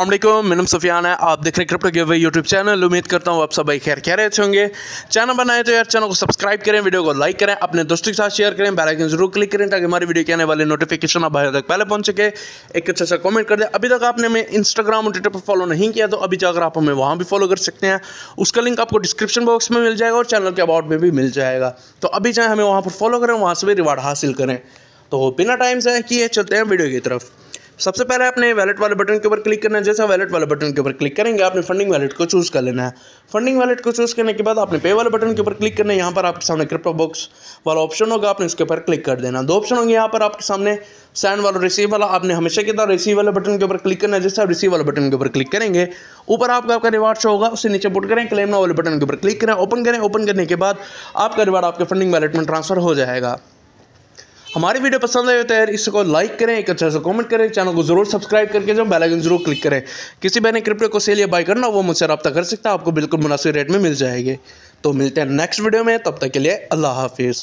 अल्लाम मिनम सुफियान है आप देख रहे हैं क्रिप्टो गेवे यूट्यूब चैनल उम्मीद करता हूँ आप सब भाई खैर खैर होंगे चैनल बनाए तो यार चैनल को सब्सक्राइब करें वीडियो को लाइक करें अपने दोस्तों के साथ शेयर करें बेल आइकन जरूर क्लिक करें ताकि हमारी वीडियो के आने वाले नोटिफिकेशन आप भाई तक पहले पहुंच सके एक अच्छा सा कमेंट कर दें अभी तक आपने हमें इंस्टाग्राम और ट्विटर पर फॉलो नहीं किया तो अभी जाकर आप हमें वहाँ भी फॉलो कर सकते हैं उसका लिंक आपको डिस्क्रिप्शन बॉक्स में मिल जाएगा और चैनल के अबाउट में भी मिल जाएगा तो अभी चाहे हमें वहाँ पर फॉलो करें वहाँ से भी रिवार्ड हासिल करें तो बिना टाइम से किए चलते हैं वीडियो की तरफ सबसे पहले आपने वैलेट वाले बटन के ऊपर क्लिक करना है जैसा वैलेट वाले बटन के ऊपर क्लिक करेंगे आपने फंडिंग वैलेट को चूज़ कर लेना है फंडिंग वैलेट को चूज़ करने के बाद आपने पे वाले बटन के ऊपर क्लिक करना है यहाँ पर आपके सामने क्रिप्टो बॉक्स वाला ऑप्शन होगा आपने उसके ऊपर क्लिक कर देना दो ऑप्शन होंगे यहाँ पर आपके सामने सैंड वाला रिसीव वाला आपने हमेशा की तरह रिसीव वाले बटन के ऊपर क्लिक करना है जैसे आप रिसीव वाले बटन के ऊपर क्लिक करेंगे ऊपर आपका आपका रिवार्ड शो होगा उससे नीचे पुट करें क्लेम ना वाले बटन के ऊपर क्लिक करें ओपन करें ओपन करने के बाद आपका रिवार्ड आपके फंडिंग वैलेट में ट्रांसफर हो जाएगा हमारी वीडियो पसंद आए तो यार इसको लाइक करें एक अच्छा सा कमेंट करें चैनल को जरूर सब्सक्राइब करके जो बेलाइकन जरूर क्लिक करें किसी बहने क्रिप्टो को सेल या बाय करना वो मुझसे रब्ता कर सकता है आपको बिल्कुल मुनासिब रेट में मिल जाएगी तो मिलते हैं नेक्स्ट वीडियो में तब तक के लिए अल्लाह हाफिज़